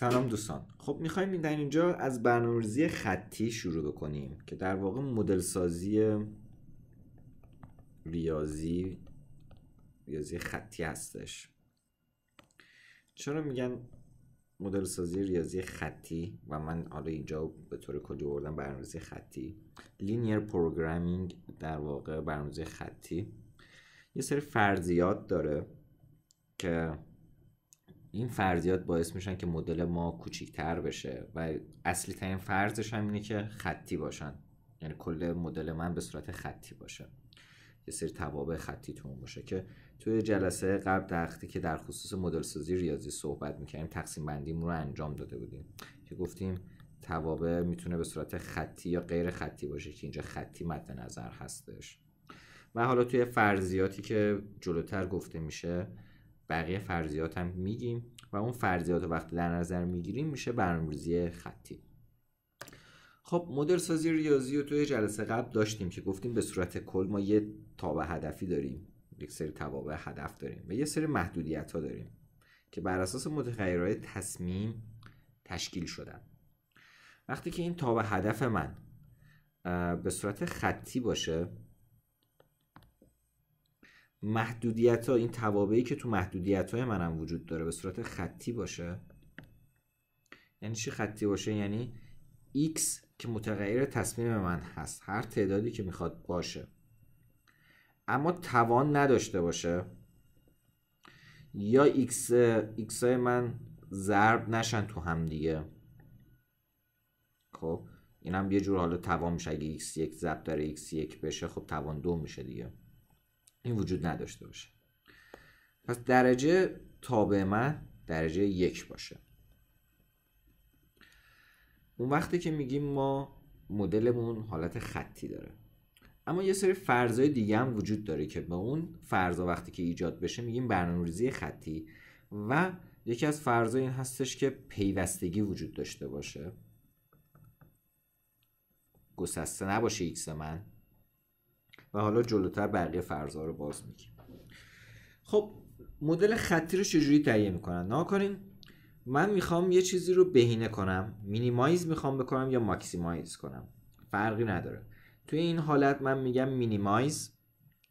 سلام دوستان خب میخوایم در اینجا از برنامه‌ریزی خطی شروع کنیم که در واقع مدل سازی ریاضی ریاضی خطی هستش چرا میگن مدل سازی ریاضی خطی و من حالا اینجا به طور کلی بردم برنامه‌ریزی خطی لینیر پروگرامینگ در واقع برنامه‌ریزی خطی یه سری فرضیات داره که این فرضیات باعث میشن که مدل ما کوچیکتر بشه و اصلی ترین فرضش هم اینه که خطی باشن یعنی کل مدل من به صورت خطی باشه یه سری توابع خطی تو باشه که توی جلسه قبل دختی که در خصوص مدل سازی ریاضی صحبت میکنیم تقسیم بندیم رو انجام داده بودیم که گفتیم توابع میتونه به صورت خطی یا غیر خطی باشه که اینجا خطی مد نظر هستش و حالا توی فرضیاتی که جلوتر گفته میشه بقیه فرضیات هم میگیم و اون فرضیات رو وقتی در نظر میگیریم میشه برنامه‌ریزی خطی خب مدل سازی ریاضی رو توی جلسه قبل داشتیم که گفتیم به صورت کل ما یه تابع هدفی داریم یک سری توابع هدف داریم و یه سری محدودیت ها داریم که بر اساس متغیرهای تصمیم تشکیل شدن وقتی که این تابع هدف من به صورت خطی باشه محدودیت ها این توابعی که تو محدودیت های منم وجود داره به صورت خطی باشه یعنی چی خطی باشه یعنی x که متغیر تصمیم من هست هر تعدادی که میخواد باشه اما توان نداشته باشه یا ایکس های من ضرب نشن تو هم دیگه خب این هم یه جور حالا توان میشه اگه x یک ضرب داره x یک بشه خب توان دو میشه دیگه این وجود نداشته باشه پس درجه تابع من درجه یک باشه اون وقتی که میگیم ما مدلمون حالت خطی داره اما یه سری فرضای دیگه هم وجود داره که به اون فرضا وقتی که ایجاد بشه میگیم برنامه‌ریزی خطی و یکی از فرضای این هستش که پیوستگی وجود داشته باشه گسسته نباشه ایکس من و حالا جلوتر بقیه فرضا رو باز میگیم خب مدل خطی رو چجوری تهیه میکنن کنین من میخوام یه چیزی رو بهینه کنم مینیمایز میخوام بکنم یا ماکسیمایز کنم فرقی نداره توی این حالت من میگم مینیمایز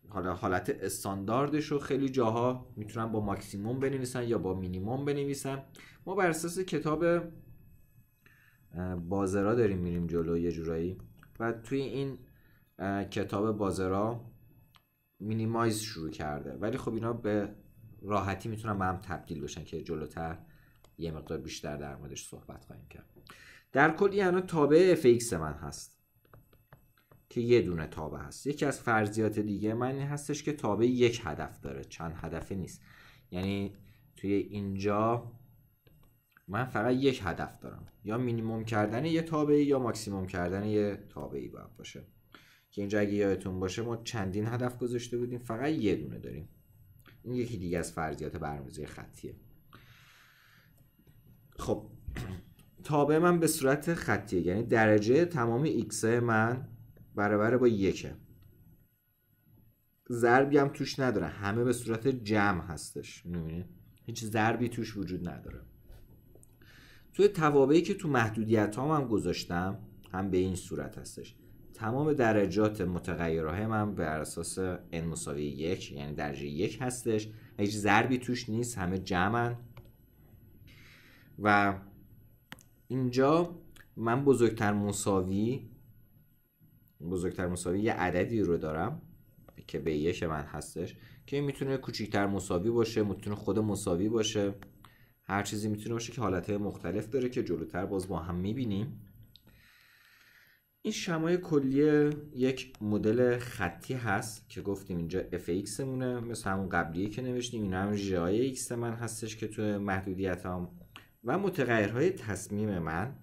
حالا حالت استانداردش رو خیلی جاها میتونم با ماکسیموم بنویسن یا با مینیموم بنویسن ما بر اساس کتاب بازرا داریم میریم جلو یه جورایی و توی این کتاب بازرا مینیمایز شروع کرده ولی خب اینا به راحتی میتونن به هم تبدیل بشن که جلوتر یه مقدار بیشتر در موردش صحبت خواهیم کرد در کل این تابع FX من هست که یه دونه تابع هست یکی از فرضیات دیگه من این هستش که تابع یک هدف داره چند هدفه نیست یعنی توی اینجا من فقط یک هدف دارم یا مینیموم کردن یه تابعی یا ماکسیموم کردن یه تابعی باید باشه که اینجا اگه یادتون باشه ما چندین هدف گذاشته بودیم فقط یه دونه داریم این یکی دیگه از فرضیات برنامه‌ریزی خطیه خب تابع من به صورت خطیه یعنی درجه تمام ایکس من برابر با یکه ضربی هم توش نداره همه به صورت جمع هستش میبینید هیچ ضربی توش وجود نداره توی توابعی که تو محدودیت هم, هم گذاشتم هم به این صورت هستش تمام درجات متغیرهم من بر اساس n مساوی یک یعنی درجه یک هستش هیچ ضربی توش نیست همه جمعن و اینجا من بزرگتر مساوی بزرگتر مساوی یه عددی رو دارم که به یک من هستش که میتونه کوچیکتر مساوی باشه میتونه خود مساوی باشه هر چیزی میتونه باشه که حالتهای مختلف داره که جلوتر باز با هم میبینیم این شمای کلیه یک مدل خطی هست که گفتیم اینجا fx مونه مثل همون قبلیه که نوشتیم این هم جای x من هستش که تو محدودیت هم و متغیرهای تصمیم من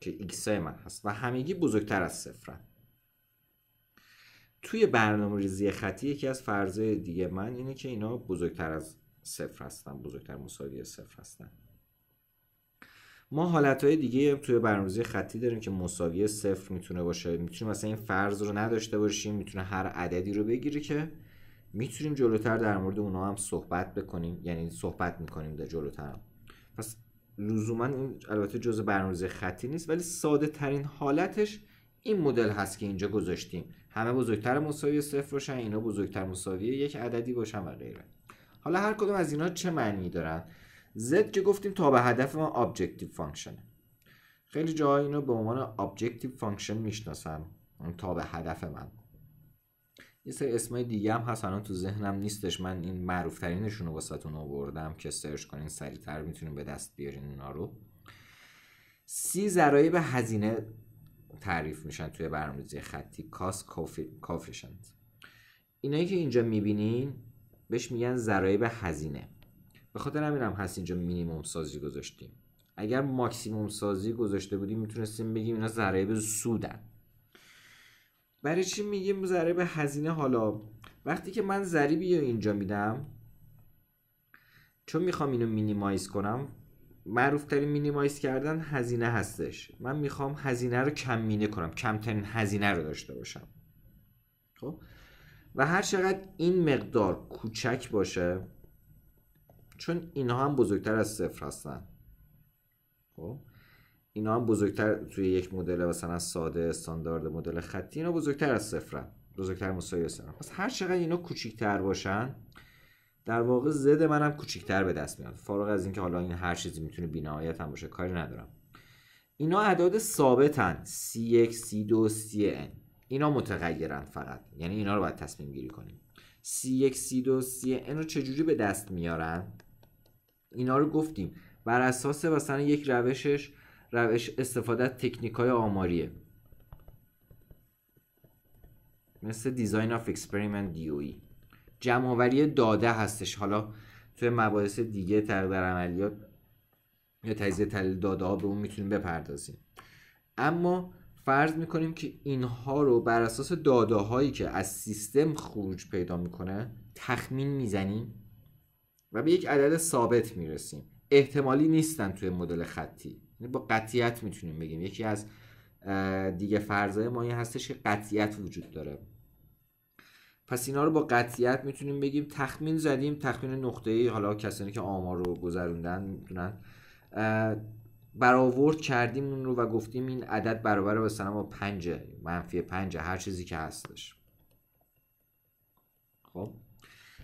که x من هست و همگی بزرگتر از صفرن توی برنامه ریزی خطی یکی از فرضه دیگه من اینه که اینا بزرگتر از صفر هستن بزرگتر مساوی صفر هستن ما های دیگه توی برنامه‌ریزی خطی داریم که مساوی صفر میتونه باشه میتونیم مثلا این فرض رو نداشته باشیم میتونه هر عددی رو بگیره که میتونیم جلوتر در مورد اونا هم صحبت بکنیم یعنی صحبت میکنیم در جلوتر پس لزوما این البته جزء برنامه‌ریزی خطی نیست ولی ساده ترین حالتش این مدل هست که اینجا گذاشتیم همه بزرگتر مساوی صفر باشن اینا بزرگتر مساوی یک عددی باشن و غیره حالا هر کدوم از اینا چه معنی دارن z که گفتیم تا به هدف ما objective function خیلی جاها اینو به عنوان objective function میشناسن تا به هدف من یه سری اسمای دیگه هم هست الان تو ذهنم نیستش من این معروف رو رو واسهتون آوردم که سرچ کنین سریعتر میتونین به دست بیارین اونا رو سی به هزینه تعریف میشن توی برنامه‌ریزی خطی کاست کافیشنت اینایی که اینجا میبینین بهش میگن به هزینه به خاطر همینم هست اینجا مینیموم سازی گذاشتیم اگر ماکسیموم سازی گذاشته بودیم میتونستیم بگیم اینا به سودن برای چی میگیم به هزینه حالا وقتی که من ضریبی رو اینجا میدم چون میخوام اینو مینیمایز کنم معروف ترین مینیمایز کردن هزینه هستش من میخوام هزینه رو کم مینه کنم کمترین هزینه رو داشته باشم خب و هر چقدر این مقدار کوچک باشه چون اینها هم بزرگتر از صفر هستن خب اینا هم بزرگتر توی یک مدل مثلا ساده استاندارد مدل خطی اینا بزرگتر از صفرن بزرگتر مساوی هستن پس هر چقدر اینا کوچیک‌تر باشن در واقع زد منم کوچیکتر به دست میاد فارغ از اینکه حالا این هر چیزی میتونه بی‌نهایت هم باشه کاری ندارم اینا اعداد ثابتن c1 c2 cn اینا متغیرن فقط یعنی اینا رو باید تصمیم گیری کنیم c1 c2 cn رو چجوری به دست میارن اینا رو گفتیم بر اساس مثلا یک روشش روش استفاده از تکنیک های آماریه مثل دیزاین آف اکسپریمنت ای جمعآوری داده هستش حالا توی مباحث دیگه در عملیات یا تجزیه تحلیل داده ها به اون میتونیم بپردازیم اما فرض میکنیم که اینها رو بر اساس داده هایی که از سیستم خروج پیدا میکنه تخمین میزنیم و به یک عدد ثابت میرسیم احتمالی نیستن توی مدل خطی یعنی با قطیت میتونیم بگیم یکی از دیگه فرضای ما این هستش که قطیت وجود داره پس اینا رو با قطیت میتونیم بگیم تخمین زدیم تخمین نقطه ای حالا کسانی که آمار رو گذروندن میتونن برآورد کردیم اون رو و گفتیم این عدد برابر مثلا با پنجه منفی پنجه هر چیزی که هستش خب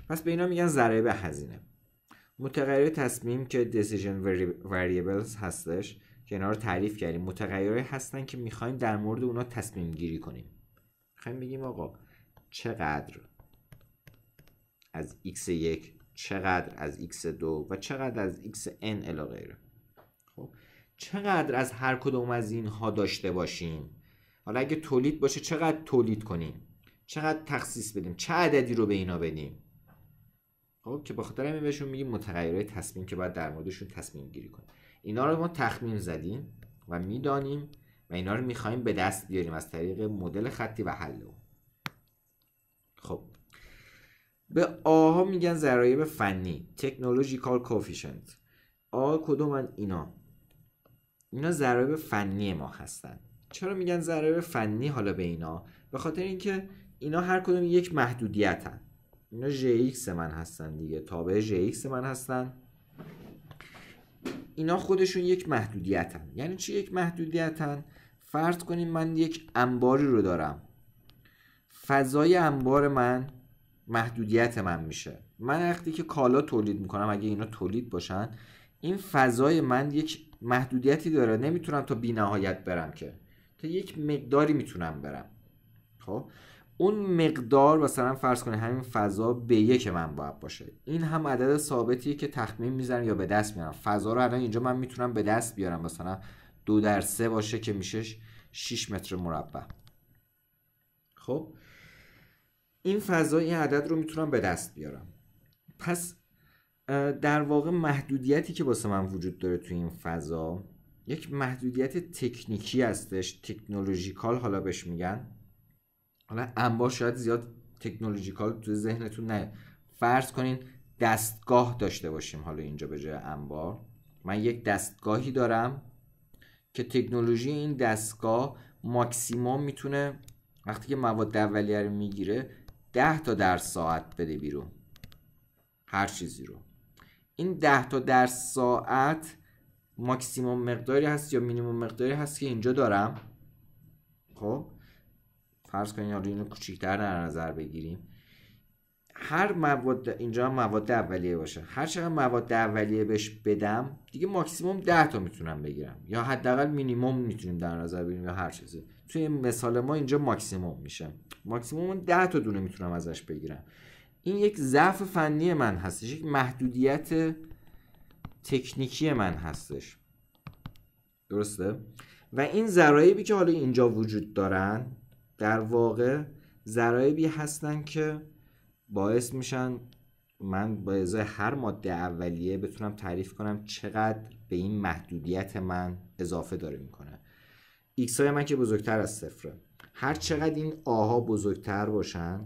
پس به اینا میگن به هزینه متغیر تصمیم که decision variables هستش که اینا رو تعریف کردیم متغیرهایی هستن که میخوایم در مورد اونا تصمیم گیری کنیم میخوایم بگیم آقا چقدر از x1 چقدر از x2 و چقدر از xn الی غیره خب چقدر از هر کدوم از اینها داشته باشیم حالا اگه تولید باشه چقدر تولید کنیم چقدر تخصیص بدیم چه عددی رو به اینا بدیم خب که بخاطر همین بهشون میگیم متغیرهای تصمیم که باید در موردشون تصمیم گیری کنیم اینا رو ما تخمین زدیم و میدانیم و اینا رو میخوایم به دست بیاریم از طریق مدل خطی و حل اون خب به آها میگن ضرایب فنی تکنولوژیکال کوفیشنت آ کدومن اینا اینا ضرایب فنی ما هستن چرا میگن ضرایب فنی حالا به اینا به خاطر اینکه اینا هر کدوم یک محدودیتن اینا ایکس من هستن دیگه تابع ایکس من هستن اینا خودشون یک محدودیتن یعنی چی یک محدودیتن فرض کنیم من یک انباری رو دارم فضای انبار من محدودیت من میشه من وقتی که کالا تولید میکنم اگه اینا تولید باشن این فضای من یک محدودیتی داره نمیتونم تا بی نهایت برم که تا یک مقداری میتونم برم خب اون مقدار مثلا فرض کنید همین فضا به یک من باید باشه این هم عدد ثابتیه که تخمین میزنم یا به دست میارم فضا رو الان اینجا من میتونم به دست بیارم مثلا دو در سه باشه که میشه 6 متر مربع خب این فضا این عدد رو میتونم به دست بیارم پس در واقع محدودیتی که واسه من وجود داره تو این فضا یک محدودیت تکنیکی هستش تکنولوژیکال حالا بهش میگن حالا انبار شاید زیاد تکنولوژیکال تو ذهنتون نه فرض کنین دستگاه داشته باشیم حالا اینجا به جای انبار من یک دستگاهی دارم که تکنولوژی این دستگاه ماکسیموم میتونه وقتی که مواد اولیه رو میگیره ده تا در ساعت بده بیرون هر چیزی رو این ده تا در ساعت ماکسیموم مقداری هست یا مینیموم مقداری هست که اینجا دارم خب فرض کنید حالا اینو کوچیک‌تر در نظر بگیریم هر مواد اینجا هم مواد اولیه باشه هر چقدر مواد اولیه بهش بدم دیگه ماکسیموم 10 تا میتونم بگیرم یا حداقل مینیمم میتونیم در نظر بگیریم یا هر چیزی توی مثال ما اینجا ماکسیموم میشه ماکسیموم 10 تا دونه میتونم ازش بگیرم این یک ضعف فنی من هستش یک محدودیت تکنیکی من هستش درسته و این ذرایبی که حالا اینجا وجود دارن در واقع ضرایبی هستن که باعث میشن من با ازای هر ماده اولیه بتونم تعریف کنم چقدر به این محدودیت من اضافه داره میکنه ایکس های من که بزرگتر از صفره هر چقدر این آها بزرگتر باشن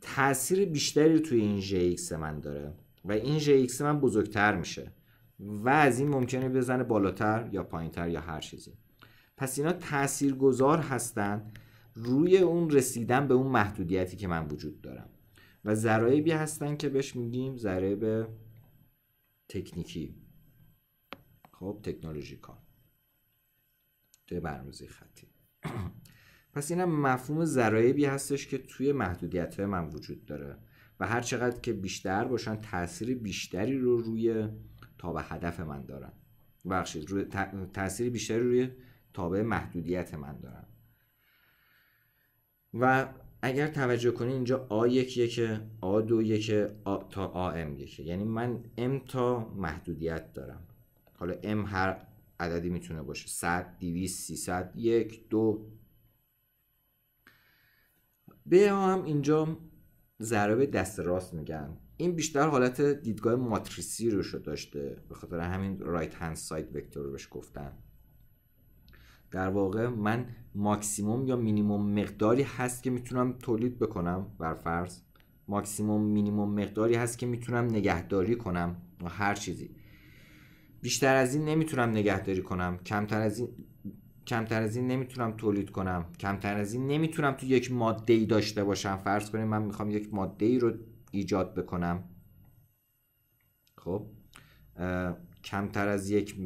تاثیر بیشتری توی این جی من داره و این جی من بزرگتر میشه و از این ممکنه بزنه بالاتر یا پایینتر یا هر چیزی پس اینا تاثیرگذار هستند روی اون رسیدن به اون محدودیتی که من وجود دارم و ذرایبی هستن که بهش میگیم ذرایب تکنیکی خب تکنولوژیکا توی برنامه‌ریزی خطی پس اینم مفهوم ذرایبی هستش که توی محدودیت های من وجود داره و هر چقدر که بیشتر باشن تاثیر بیشتری رو روی تابع هدف من دارن بخشید روی تاثیر بیشتری روی تابع محدودیت من دارن و اگر توجه کنی اینجا آ 1 یکه آ دو یکه آ تا آ ام یکه یعنی من ام تا محدودیت دارم حالا ام هر عددی میتونه باشه 100 200 300 1, 2 به هم اینجا ضرب دست راست میگن این بیشتر حالت دیدگاه ماتریسی رو داشته به خاطر همین رایت هند ساید وکتور رو بهش گفتن در واقع من ماکسیموم یا مینیموم مقداری هست که میتونم تولید بکنم بر فرض ماکسیموم مینیموم مقداری هست که میتونم نگهداری کنم هر چیزی بیشتر از این نمیتونم نگهداری کنم کمتر از این کمتر از این نمیتونم تولید کنم کمتر از این نمیتونم تو یک ماده ای داشته باشم فرض کنیم من میخوام یک ماده ای رو ایجاد بکنم خب کمتر از یک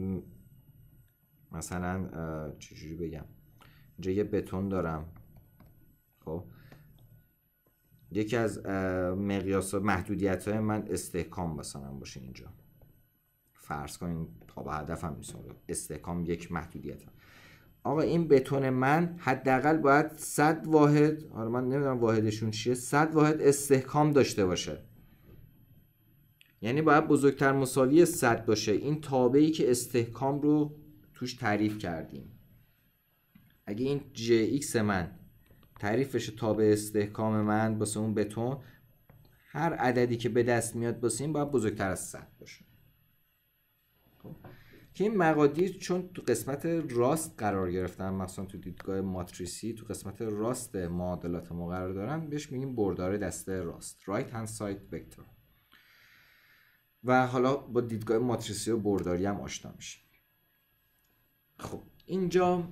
مثلا چجوری بگم اینجا یه بتون دارم خب یکی از مقیاس محدودیت های من استحکام مثلا باشه اینجا فرض کنین تا به هدفم هم استحکام یک محدودیت هم. آقا این بتون من حداقل باید 100 واحد آره من نمیدونم واحدشون چیه 100 واحد استحکام داشته باشه یعنی باید بزرگتر مساوی 100 باشه این تابعی که استحکام رو توش تعریف کردیم اگه این جx من تعریفش تابع استحکام من باسه اون بتون هر عددی که به دست میاد باسه این باید بزرگتر از 100 باشه خب؟ که این مقادیر چون تو قسمت راست قرار گرفتن مثلا تو دیدگاه ماتریسی تو قسمت راست معادلات ما قرار دارن بهش میگیم بردار دسته راست right hand side vector و حالا با دیدگاه ماتریسی و برداری هم آشنا میشیم خب اینجا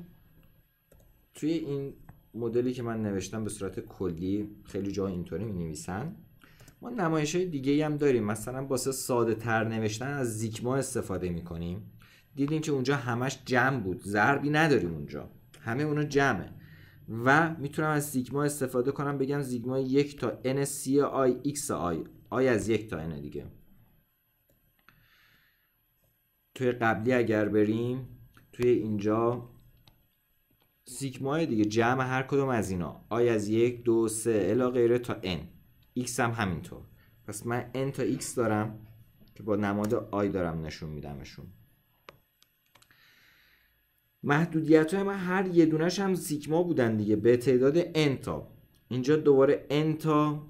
توی این مدلی که من نوشتم به صورت کلی خیلی جا اینطوری می نویسن ما نمایش های دیگه هم داریم مثلا باسه ساده تر نوشتن از زیگما استفاده می کنیم دیدین که اونجا همش جمع بود ضربی نداریم اونجا همه اونو جمعه و میتونم از زیگما استفاده کنم بگم زیگما یک تا n c آی x آی آی از یک تا n دیگه توی قبلی اگر بریم توی اینجا سیگما دیگه جمع هر کدوم از اینا آی از یک دو سه الا غیره تا n x هم همینطور پس من n تا x دارم که با نماد آی دارم نشون میدمشون محدودیت های من هر یه دونش هم سیگما بودن دیگه به تعداد n تا اینجا دوباره n تا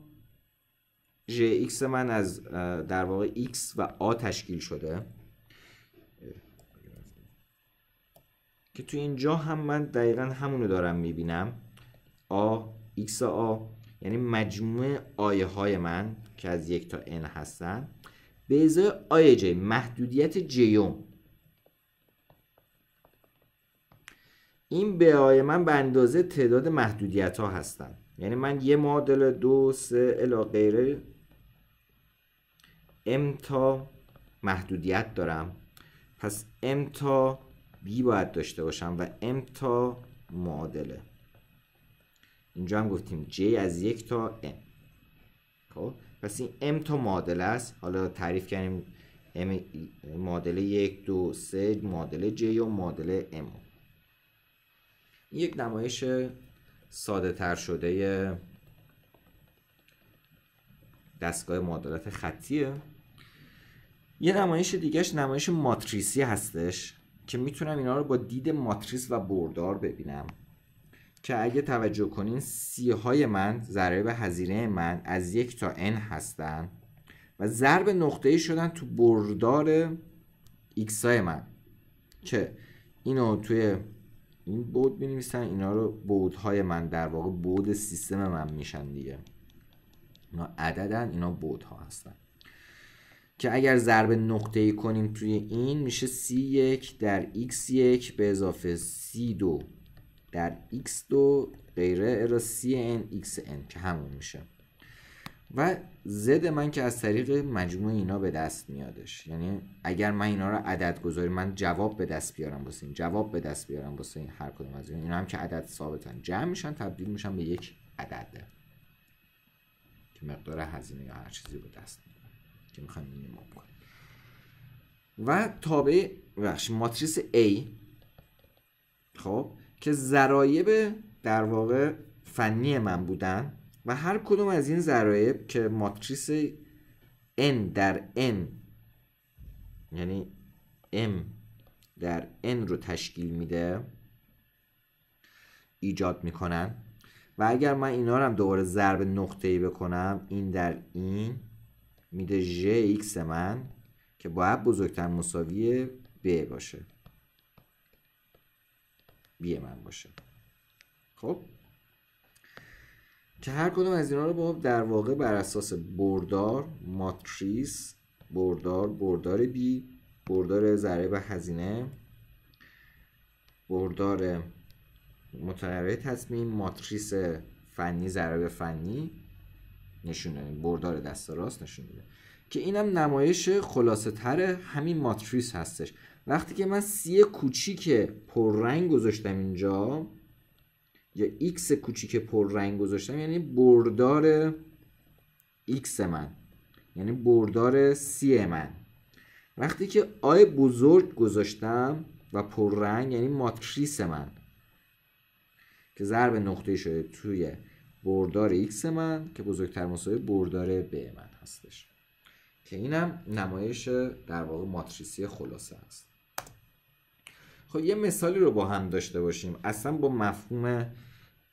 ایکس من از در واقع x و آ تشکیل شده که تو اینجا هم من دقیقا همونو دارم میبینم آ x آ یعنی مجموع آیه های من که از یک تا n هستن به ازای آیه جی محدودیت جیوم این به آیه من به اندازه تعداد محدودیت ها هستن یعنی من یه معادل دو سه الا غیره m تا محدودیت دارم پس m تا b باید داشته باشم و ام تا معادله اینجا هم گفتیم j از یک تا m خب پس این m تا معادله است حالا تعریف کردیم m معادله یک دو سه معادله j و معادله m این یک نمایش ساده تر شده دستگاه معادلات خطیه یه نمایش دیگهش نمایش ماتریسی هستش که میتونم اینا رو با دید ماتریس و بردار ببینم که اگه توجه کنین سی های من ضرب هزینه من از یک تا n هستن و ضرب نقطه ای شدن تو بردار x های من که اینو توی این بود می نویسن اینا رو بودهای من در واقع بود سیستم من میشن دیگه اینا عددن اینا بودها هستن که اگر ضرب نقطه ای کنیم توی این میشه C1 در X1 به اضافه C2 در X2 غیره ارا CN XN که همون میشه و زد من که از طریق مجموع اینا به دست میادش یعنی اگر من اینا رو عدد گذاری من جواب به دست بیارم واسه این جواب به دست بیارم واسه این هر کدوم از این اینا هم که عدد ثابتن جمع میشن تبدیل میشن به یک عدده که مقدار هزینه یا هر چیزی به دست که میخوایم کنیم و تابع بخش ماتریس A خب که ذرایب در واقع فنی من بودن و هر کدوم از این ذرایب که ماتریس N در N یعنی M در N رو تشکیل میده ایجاد میکنن و اگر من اینا رو هم دوباره ضرب نقطه ای بکنم این در این میده ژ x من که باید بزرگتر مساوی b باشه b من باشه خب که هر کدوم از اینا رو با در واقع بر اساس بردار ماتریس بردار بردار بی بردار ذره به هزینه بردار متنوع تصمیم ماتریس فنی ضرب فنی نشون یعنی بردار دست راست نشون میده که اینم نمایش خلاصه تر همین ماتریس هستش وقتی که من سی کوچیک رنگ گذاشتم اینجا یا x کوچیک رنگ گذاشتم یعنی بردار x من یعنی بردار c من وقتی که آی بزرگ گذاشتم و رنگ یعنی ماتریس من که ضرب نقطه شده توی بردار x من که بزرگتر مساوی بردار b من هستش که اینم نمایش در واقع ماتریسی خلاصه است خب یه مثالی رو با هم داشته باشیم اصلا با مفهوم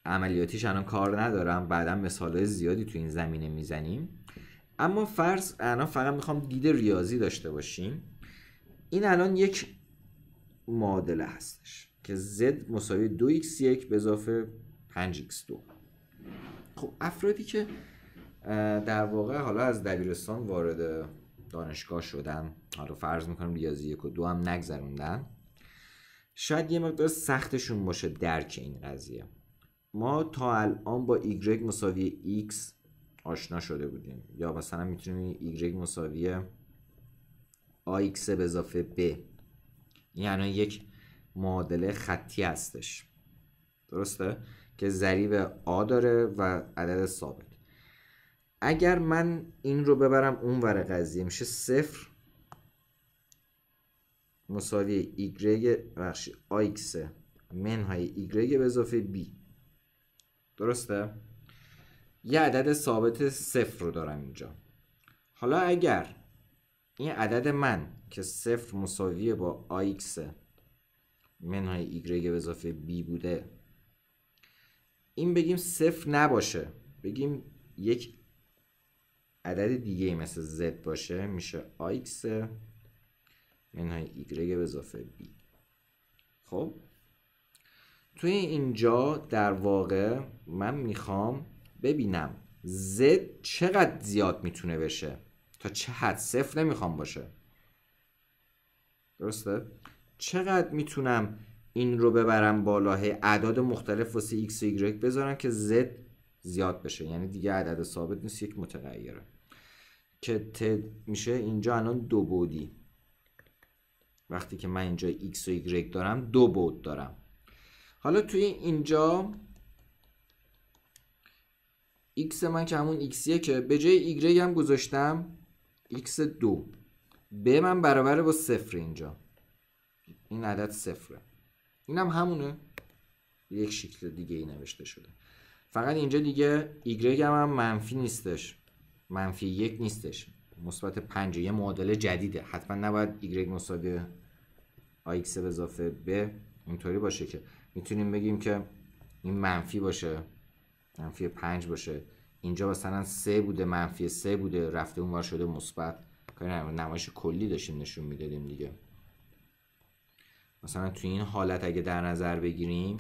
عملیاتیش الان کار ندارم بعدا مثالهای زیادی تو این زمینه میزنیم اما فرض الان فقط میخوام دید ریاضی داشته باشیم این الان یک معادله هستش که z مساوی 2x1 به اضافه 5x2 خب افرادی که در واقع حالا از دبیرستان وارد دانشگاه شدن حالا فرض میکنم ریاضی یک و دو هم نگذروندن شاید یه مقدار سختشون باشه درک این قضیه ما تا الان با ایگرگ مساوی x آشنا شده بودیم یا مثلا میتونیم ایگرگ مساوی آیکس به اضافه b، یعنی یک معادله خطی هستش درسته؟ که ضریب آ داره و عدد ثابت اگر من این رو ببرم اون ور قضیه میشه صفر مساوی ایگرگ بخشی آیکس منهای ایگرگ به اضافه بی درسته؟ یه عدد ثابت صفر رو دارم اینجا حالا اگر این عدد من که صفر مساویه با آیکس منهای ایگرگ به اضافه بی بوده این بگیم صفر نباشه بگیم یک عدد دیگه ای مثل z باشه میشه ax منهای y به اضافه b خب توی اینجا در واقع من میخوام ببینم z چقدر زیاد میتونه بشه تا چه حد صفر نمیخوام باشه درسته؟ چقدر میتونم این رو ببرم بالا اعداد مختلف واسه x و y بذارم که z زیاد بشه یعنی دیگه عدد ثابت نیست یک متغیره که ت میشه اینجا الان دو بودی وقتی که من اینجا x و y دارم دو بود دارم حالا توی اینجا x من که همون x که به جای y هم گذاشتم x دو به من برابر با صفر اینجا این عدد صفره اینم هم همونه یک شکل دیگه ای نوشته شده فقط اینجا دیگه ایگرگ هم, منفی نیستش منفی یک نیستش مثبت پنج یه معادله جدیده حتما نباید ایگرگ مساوی آیکس به اضافه به اینطوری باشه که میتونیم بگیم که این منفی باشه منفی پنج باشه اینجا مثلا سه بوده منفی سه بوده رفته بار شده مثبت کاری نمایش کلی داشتیم نشون میدادیم دیگه مثلا توی این حالت اگه در نظر بگیریم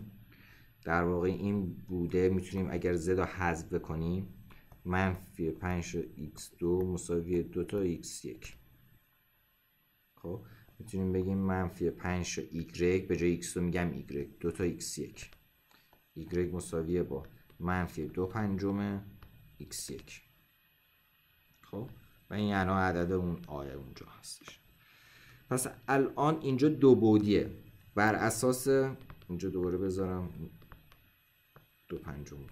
در واقع این بوده میتونیم اگر z رو حذف بکنیم منفی 5 x2 مساوی 2 تا x1 خب میتونیم بگیم منفی 5 و y به جای x رو میگم y 2 تا x1 y مساوی با منفی 2 پنجم x1 خب و این یعنی عدد اون آیه اونجا هستش پس الان اینجا دو بودیه بر اساس اینجا دوباره بذارم دو پنجم بود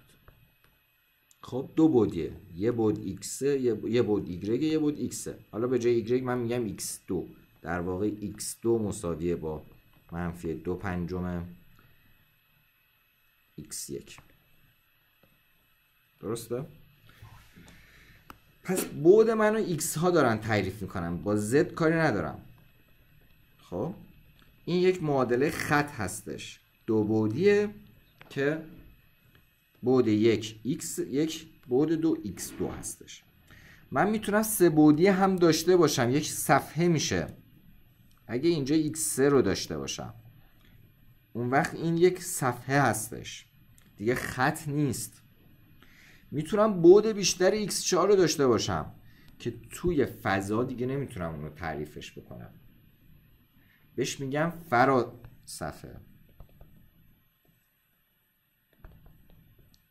خب دو بودیه یه بود x یه بود y یه بود x حالا به جای y من میگم x2 در واقع x2 مساویه با منفی دو پنجم x1 درسته؟ پس بود منو x ها دارن تعریف میکنم با z کاری ندارم خب این یک معادله خط هستش دو بودیه که بود یک x یک بود دو x دو هستش من میتونم سه بودی هم داشته باشم یک صفحه میشه اگه اینجا x3 رو داشته باشم اون وقت این یک صفحه هستش دیگه خط نیست میتونم بود بیشتر x4 رو داشته باشم که توی فضا دیگه نمیتونم اونو تعریفش بکنم بهش میگم فرا صفحه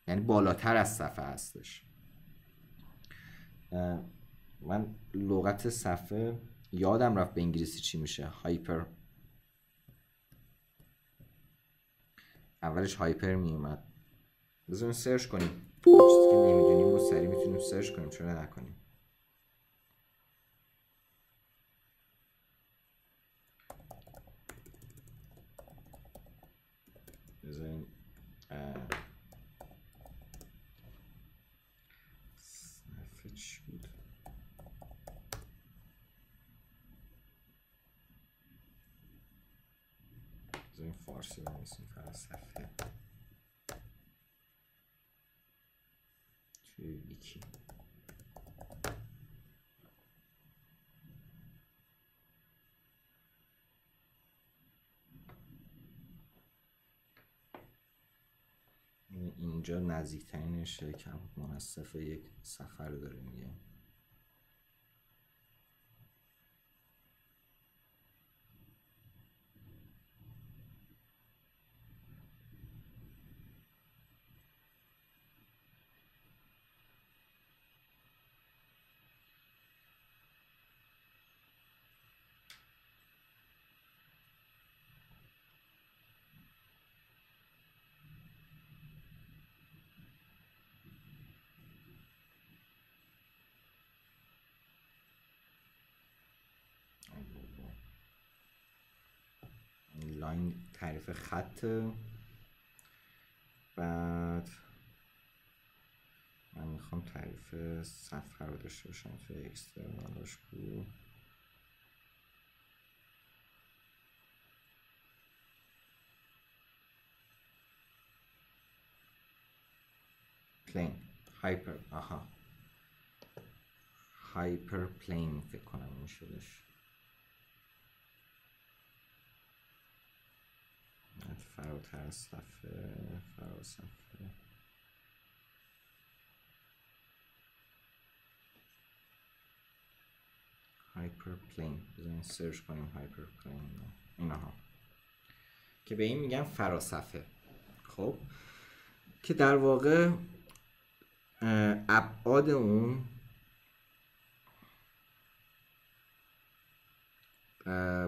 یعنی بالاتر از صفحه هستش من لغت صفحه یادم رفت به انگلیسی چی میشه هایپر اولش هایپر میومد بذاریم سرچ کنیم چیزی که نمیدونیم و سریع میتونیم سرچ کنیم چرا نکنیم using uh, sniffage wood. Using force, vamos encarar essa اینجا نزدیکترین شرکت منصف یک سفر داره میگه تعریف خط بعد من میخوام تعریف صفحه رو داشته باشم توی اکسترنالش بود پلین هایپر آها هایپر پلین فکر کنم این شدش چقدر فراتر از صفحه فرا صفحه هایپر پلین بزنین سرچ کنیم هایپر پلین اینها که به این میگن فراسفه خب که در واقع ابعاد اون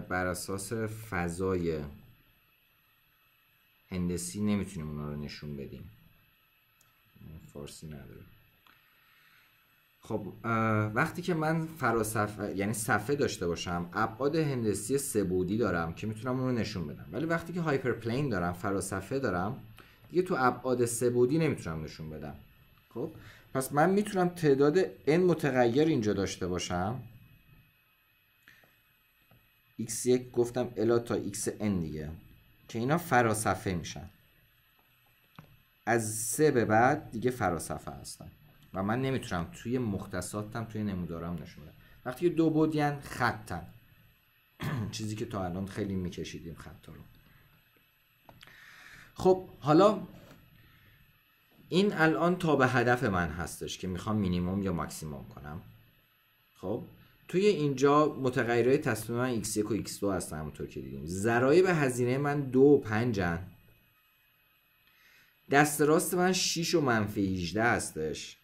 بر اساس فضای هندسی نمیتونیم اونا رو نشون بدیم فارسی نداره خب وقتی که من فراسفه یعنی صفحه داشته باشم ابعاد هندسی سبودی دارم که میتونم اون رو نشون بدم ولی وقتی که پلین دارم فراسفه دارم دیگه تو ابعاد سبودی نمیتونم نشون بدم خب پس من میتونم تعداد n متغیر اینجا داشته باشم x1 گفتم الا تا xn دیگه که اینا فراسفه میشن از سه به بعد دیگه فراسفه هستن و من نمیتونم توی مختصاتم توی نمودارم نشون وقتی دو بودین خطن چیزی که تا الان خیلی میکشیدیم خطا رو خب حالا این الان تا به هدف من هستش که میخوام مینیموم یا ماکسیموم کنم خب توی اینجا متغیرهای تصمیم من x1 و x2 هستن همونطور که دیدیم ضرایب هزینه من 2 و 5 هن. دست راست من 6 و منفی 18 هستش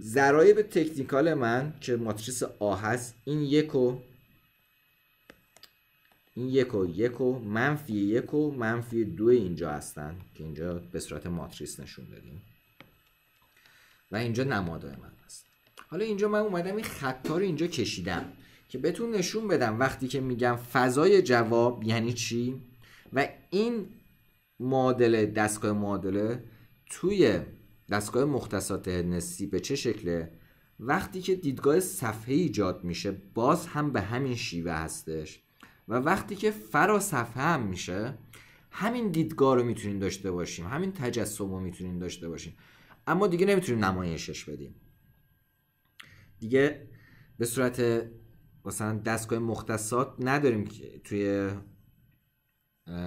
ضرایب تکنیکال من که ماتریس A هست این 1 و این یک و یک و منفی یک و منفی دو اینجا هستن که اینجا به صورت ماتریس نشون دادیم و اینجا نماده من حالا اینجا من اومدم این خطا رو اینجا کشیدم که بتون نشون بدم وقتی که میگم فضای جواب یعنی چی و این معادله دستگاه معادله توی دستگاه مختصات نسی به چه شکله وقتی که دیدگاه صفحه ایجاد میشه باز هم به همین شیوه هستش و وقتی که فرا صفحه هم میشه همین دیدگاه رو میتونیم داشته باشیم همین تجسم رو میتونیم داشته باشیم اما دیگه نمیتونیم نمایشش بدیم دیگه به صورت مثلا دستگاه مختصات نداریم که توی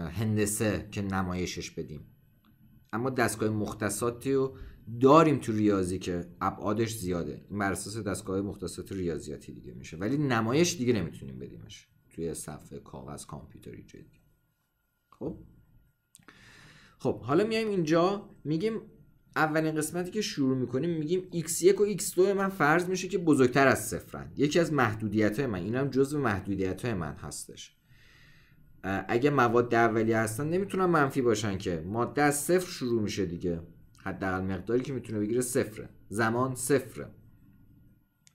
هندسه که نمایشش بدیم اما دستگاه مختصاتی رو داریم تو ریاضی که ابعادش زیاده این بر اساس دستگاه مختصات ریاضیاتی دیگه میشه ولی نمایش دیگه نمیتونیم بدیمش توی صفحه کاغذ کامپیوتری جدی خب خب حالا میایم اینجا میگیم اولین قسمتی که شروع میکنیم میگیم x1 و x2 من فرض میشه که بزرگتر از صفرند یکی از محدودیت های من این هم جزو محدودیت های من هستش اگه مواد اولیه هستن نمیتونم منفی باشن که ماده از صفر شروع میشه دیگه حداقل مقداری که میتونه بگیره صفره زمان صفره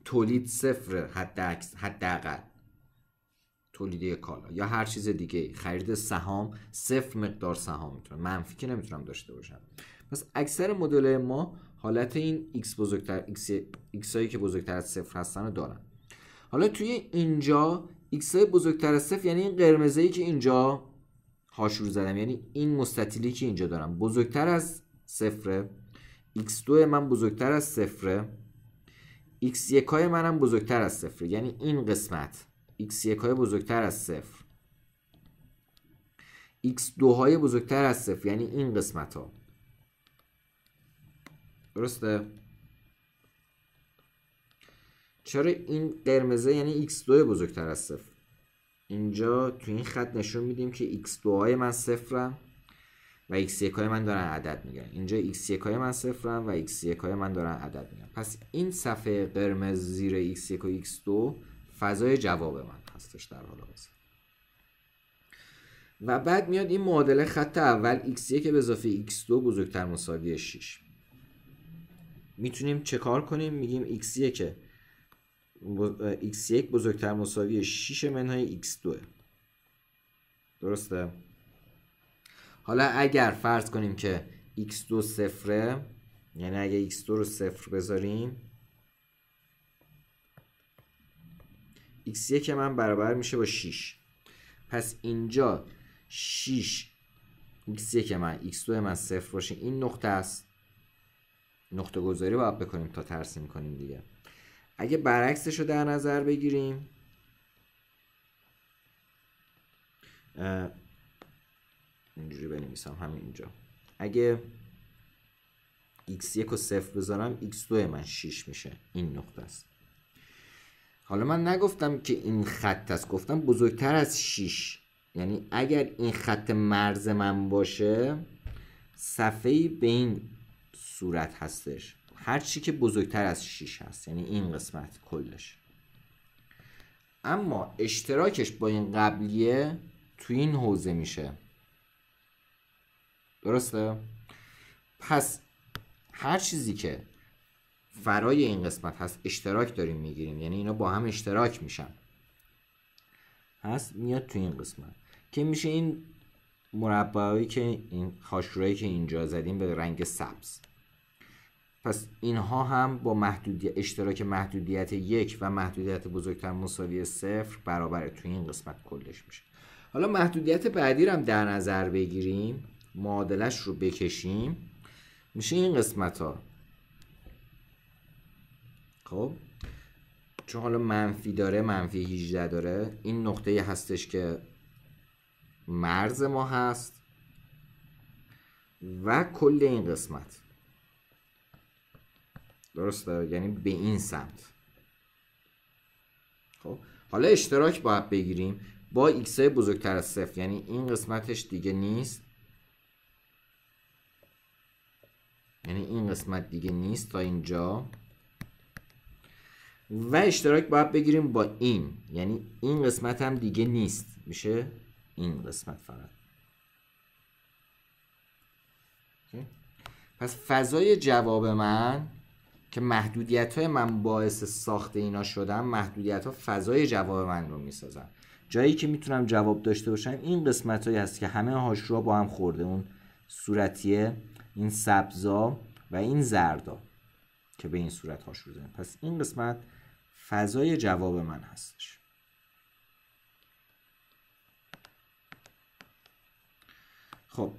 تولید صفره حداقل تولید کالا یا هر چیز دیگه خرید سهام صفر مقدار سهام میتونه منفی که نمیتونم داشته باشم پس اکثر مدل ما حالت این x بزرگتر x, x هایی که بزرگتر از صفر هستن رو دارن حالا توی اینجا x های بزرگتر از صفر یعنی این قرمزه که اینجا هاشور زدم یعنی این مستطیلی که اینجا دارم بزرگتر از صفره x2 من بزرگتر از صفره x1 های منم بزرگتر از صفره یعنی این قسمت x1 های بزرگتر از صفر x2 های بزرگتر از صفر یعنی این قسمت ها درسته چرا این قرمزه یعنی x2 بزرگتر از صفر اینجا تو این خط نشون میدیم که x2 های من صفرم و x1 های من دارن عدد میگن اینجا x1 های من صفرم و x1 های من دارن عدد میگن پس این صفحه قرمز زیر x1 و x2 فضای جواب من هستش در حال حاضر و بعد میاد این معادله خط اول x1 به اضافه x2 بزرگتر مساوی 6 میتونیم چه کار کنیم میگیم x1 x1 بزرگتر مساوی 6 منهای x2 درسته حالا اگر فرض کنیم که x2 صفره یعنی اگه x2 رو صفر بذاریم x1 من برابر میشه با 6 پس اینجا 6 x1 من x2 من صفر باشه این نقطه است نقطه گذاری باید بکنیم تا ترسیم کنیم دیگه اگه برعکسش رو در نظر بگیریم اینجوری بنویسم اینجا اگه x1 و 0 بذارم x2 من 6 میشه این نقطه است حالا من نگفتم که این خط است گفتم بزرگتر از 6 یعنی اگر این خط مرز من باشه صفحه به این صورت هستش هر چی که بزرگتر از 6 هست یعنی این قسمت کلش اما اشتراکش با این قبلیه تو این حوزه میشه درسته؟ پس هر چیزی که فرای این قسمت هست اشتراک داریم میگیریم یعنی اینا با هم اشتراک میشن هست میاد تو این قسمت که میشه این مربعی که این خاشورایی که اینجا زدیم به رنگ سبز پس اینها هم با محدودیت اشتراک محدودیت یک و محدودیت بزرگتر مساوی صفر برابر تو این قسمت کلش میشه حالا محدودیت بعدی رو هم در نظر بگیریم معادلش رو بکشیم میشه این قسمت ها خب چون حالا منفی داره منفی 18 داره این نقطه هستش که مرز ما هست و کل این قسمت درسته یعنی به این سمت خب حالا اشتراک باید بگیریم با ایکس های بزرگتر از صفر یعنی این قسمتش دیگه نیست یعنی این قسمت دیگه نیست تا اینجا و اشتراک باید بگیریم با این یعنی این قسمت هم دیگه نیست میشه این قسمت فقط پس فضای جواب من که محدودیت های من باعث ساخت اینا شدم محدودیت ها فضای جواب من رو میسازن جایی که میتونم جواب داشته باشم این قسمت هایی هست که همه هاش رو با هم خورده اون صورتیه این سبزا و این زردا که به این صورت هاش رو پس این قسمت فضای جواب من هستش خب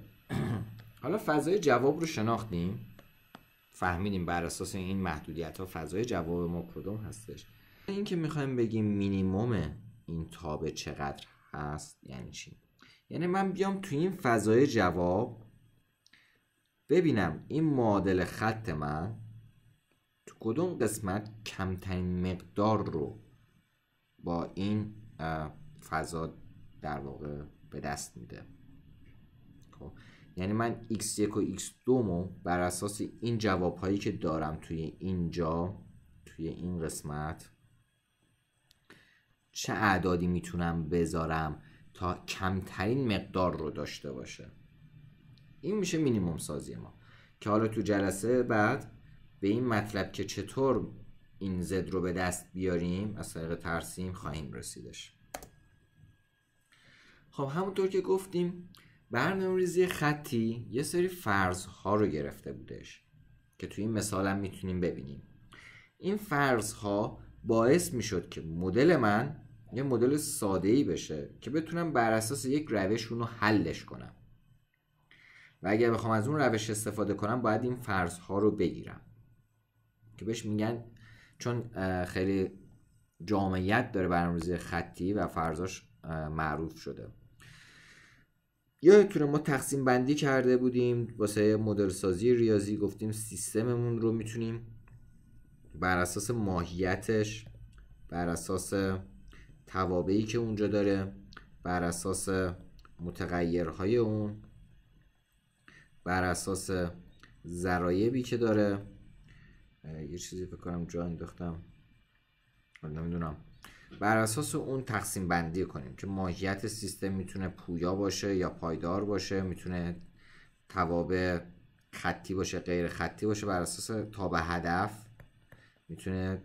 حالا فضای جواب رو شناختیم فهمیدیم بر اساس این محدودیت ها فضای جواب ما کدوم هستش این که میخوایم بگیم مینیموم این تابه چقدر هست یعنی چی یعنی من بیام تو این فضای جواب ببینم این معادل خط من تو کدوم قسمت کمترین مقدار رو با این فضا در واقع به دست میده خب یعنی من x1 و x2 مو بر اساس این جواب هایی که دارم توی اینجا توی این قسمت چه اعدادی میتونم بذارم تا کمترین مقدار رو داشته باشه این میشه مینیموم سازی ما که حالا تو جلسه بعد به این مطلب که چطور این زد رو به دست بیاریم از طریق ترسیم خواهیم رسیدش خب همونطور که گفتیم برنامه ریزی خطی یه سری فرض رو گرفته بودش که توی این مثال هم میتونیم ببینیم این فرض باعث میشد که مدل من یه مدل ساده ای بشه که بتونم بر اساس یک روش رو حلش کنم و اگر بخوام از اون روش استفاده کنم باید این فرض رو بگیرم که بهش میگن چون خیلی جامعیت داره ریزی خطی و فرضاش معروف شده یادتونه ما تقسیم بندی کرده بودیم واسه مدل سازی ریاضی گفتیم سیستممون رو میتونیم بر اساس ماهیتش بر اساس توابعی که اونجا داره بر اساس متغیرهای اون بر اساس ذرایبی که داره یه چیزی فکر کنم جا انداختم نمیدونم بر اساس اون تقسیم بندی کنیم که ماهیت سیستم میتونه پویا باشه یا پایدار باشه میتونه توابع خطی باشه غیر خطی باشه بر اساس تاب هدف میتونه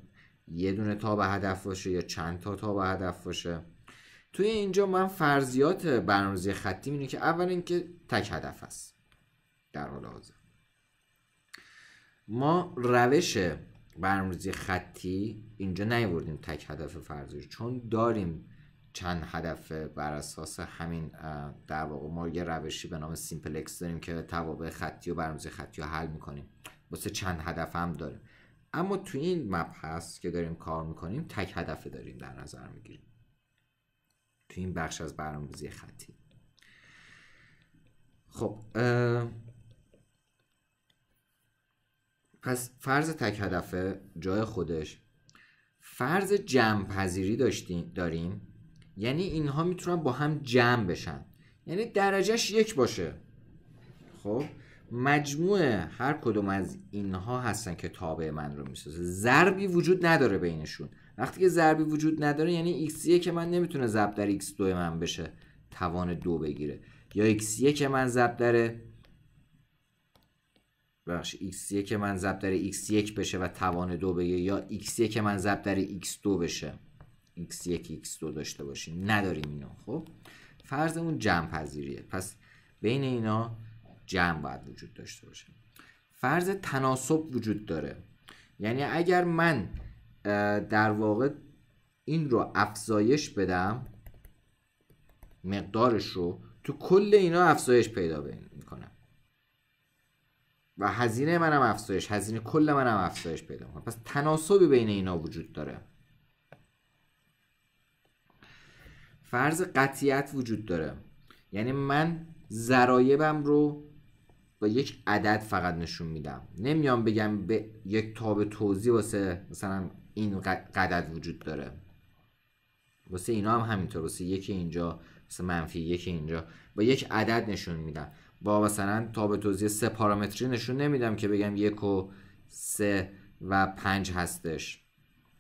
یه دونه تاب هدف باشه یا چند تا تاب هدف باشه توی اینجا من فرضیات برنامه‌ریزی خطی اینه که اول اینکه تک هدف است در حال حاضر ما روش برنامه‌ریزی خطی اینجا نیوردیم تک هدف فرضی چون داریم چند هدف بر اساس همین در واقع ما یه روشی به نام سیمپلکس داریم که توابع خطی و برنامه‌ریزی خطی رو حل میکنیم واسه چند هدف هم داریم اما تو این مبحث که داریم کار میکنیم تک هدف داریم در نظر میگیریم تو این بخش از برنامه‌ریزی خطی خب پس فرض تک هدفه جای خودش فرض جمع پذیری داشتیم داریم یعنی اینها میتونن با هم جمع بشن یعنی درجهش یک باشه خب مجموع هر کدوم از اینها هستن که تابع من رو میسازه ضربی وجود نداره بینشون وقتی که ضربی وجود نداره یعنی x1 که من نمیتونه ضرب در x2 من بشه توان دو بگیره یا x1 که من ضرب در بخش x1 که من ضرب در x1 بشه و توان دو بگه یا x1 که من ضرب در x2 بشه x1 x2 داشته باشیم نداریم اینو خب فرضمون جمع پذیریه پس بین اینا جمع باید وجود داشته باشه فرض تناسب وجود داره یعنی اگر من در واقع این رو افزایش بدم مقدارش رو تو کل اینا افزایش پیدا میکنم و هزینه منم افزایش هزینه کل منم افزایش پیدا میکنه پس تناسبی بین اینا وجود داره فرض قطیت وجود داره یعنی من ذرایبم رو با یک عدد فقط نشون میدم نمیام بگم به یک تاب توضیح واسه مثلا این قدد وجود داره واسه اینا هم همینطور واسه یکی اینجا واسه منفی یکی اینجا با یک عدد نشون میدم با مثلا به توضیح سه پارامتری نشون نمیدم که بگم یک و سه و پنج هستش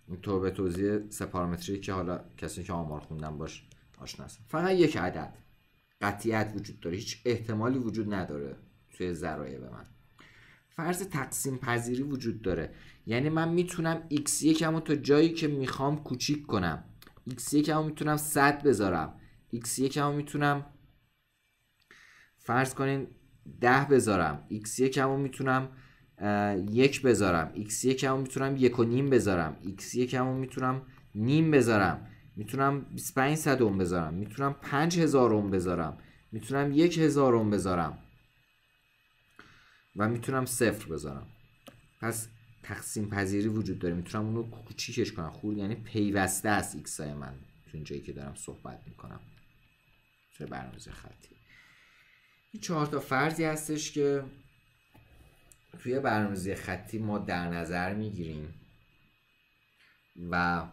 این به توضیح سه پارامتری که حالا کسی که آمار خوندن باش آشناست فقط یک عدد قطیت وجود داره هیچ احتمالی وجود نداره توی ذرایع به من فرض تقسیم پذیری وجود داره یعنی من میتونم x1 همون تا جایی که میخوام کوچیک کنم x1 هم میتونم 100 بذارم x1 هم میتونم فرض کنین ده بذارم x یکم میتونم یک بذارم x یکم میتونم یک و نیم بذارم x کمون میتونم نیم بذارم میتونم 25 صدوم بذارم میتونم 5 هزارم بذارم میتونم یک هزارم بذارم و میتونم صفر بذارم پس تقسیم پذیری وجود داره میتونم اونو کوچیکش کنم خور یعنی پیوسته است ایکس های من تو اینجایی که دارم صحبت میکنم چه برنامه خطی چهار تا فرضی هستش که توی برنامه‌ریزی خطی ما در نظر میگیریم و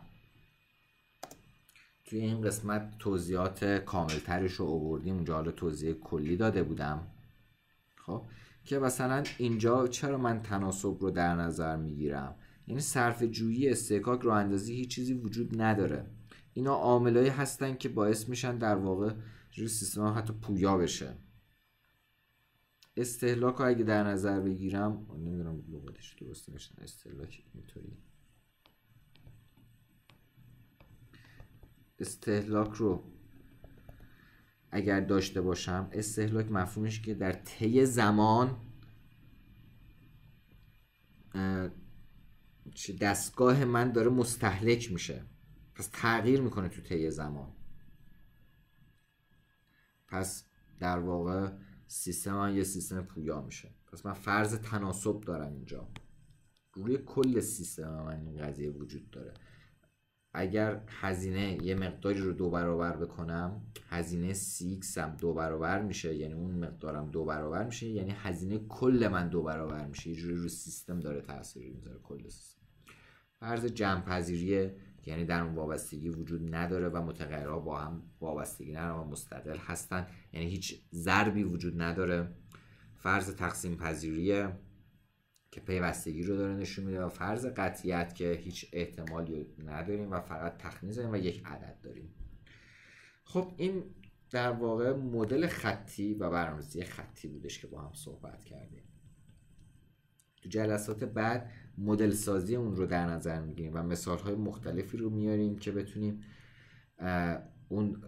توی این قسمت توضیحات کاملترش رو آوردیم اونجا حالا توضیح کلی داده بودم خب که مثلا اینجا چرا من تناسب رو در نظر میگیرم یعنی صرف جویی استحکاک رو اندازی هیچ چیزی وجود نداره اینا عاملایی هستن که باعث میشن در واقع روی سیستم حتی پویا بشه استهلاک رو اگه در نظر بگیرم نمیدونم لغتش درست استهلاک اینطوری استهلاک رو اگر داشته باشم استهلاک مفهومش که در طی زمان دستگاه من داره مستهلک میشه پس تغییر میکنه تو طی زمان پس در واقع سیستم من یه سیستم پویا میشه پس من فرض تناسب دارم اینجا روی کل سیستم من این قضیه وجود داره اگر هزینه یه مقداری رو دو برابر بکنم هزینه CX هم دو برابر میشه یعنی اون مقدارم دو برابر میشه یعنی هزینه کل من دو برابر میشه یه جوری رو سیستم داره تاثیر میذاره کل سیستم فرض جمع پذیریه یعنی در اون وابستگی وجود نداره و متغیرها با هم وابستگی ندارن و مستقل هستن یعنی هیچ ضربی وجود نداره فرض تقسیم پذیریه که پیوستگی رو داره نشون میده و فرض قطیت که هیچ احتمالی نداریم و فقط تخمین زنیم و یک عدد داریم خب این در واقع مدل خطی و برنامه‌ریزی خطی بودش که با هم صحبت کردیم تو جلسات بعد مدل سازی اون رو در نظر میگیریم و مثال های مختلفی رو میاریم که بتونیم اون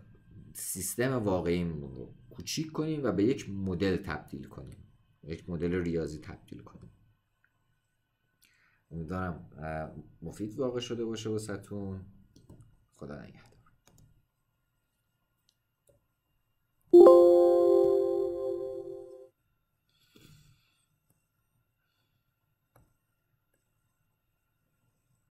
سیستم واقعیمون رو کوچیک کنیم و به یک مدل تبدیل کنیم یک مدل ریاضی تبدیل کنیم امیدوارم مفید واقع شده باشه واسهتون خدا نگهدار